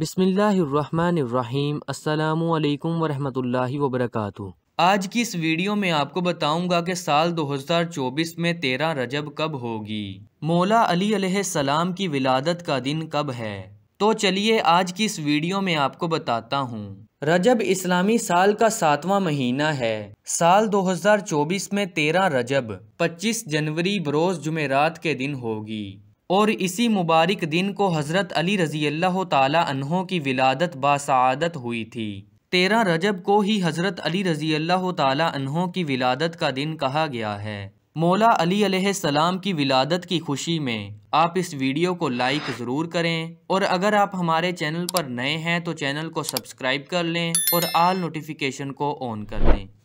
बिसमीम् अल्लाम वरहमतुल्लाहि वबरकातु आज की इस वीडियो में आपको बताऊंगा कि साल 2024 में तेरह रजब कब होगी मौला अली सलाम की विलादत का दिन कब है तो चलिए आज की इस वीडियो में आपको बताता हूँ रजब इस्लामी साल का सातवां महीना है साल 2024 में तेरह रजब 25 जनवरी बरोज़ जुमेरात के दिन होगी और इसी मुबारक दिन को हज़रत अली रज़ी अल्लाह तहों की विलादत बासादत हुई थी तेरह रजब को ही हज़रत अली रज़ी अल्लाह की विलादत का दिन कहा गया है मौला अली सलाम की विलादत की खुशी में आप इस वीडियो को लाइक ज़रूर करें और अगर आप हमारे चैनल पर नए हैं तो चैनल को सब्सक्राइब कर लें और आल नोटिफिकेशन को ऑन कर लें